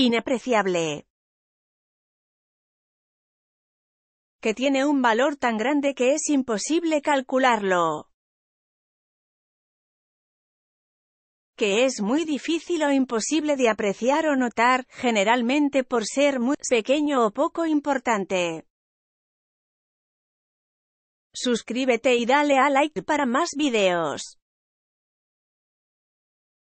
inapreciable. Que tiene un valor tan grande que es imposible calcularlo. que es muy difícil o imposible de apreciar o notar, generalmente por ser muy pequeño o poco importante. Suscríbete y dale a like para más videos.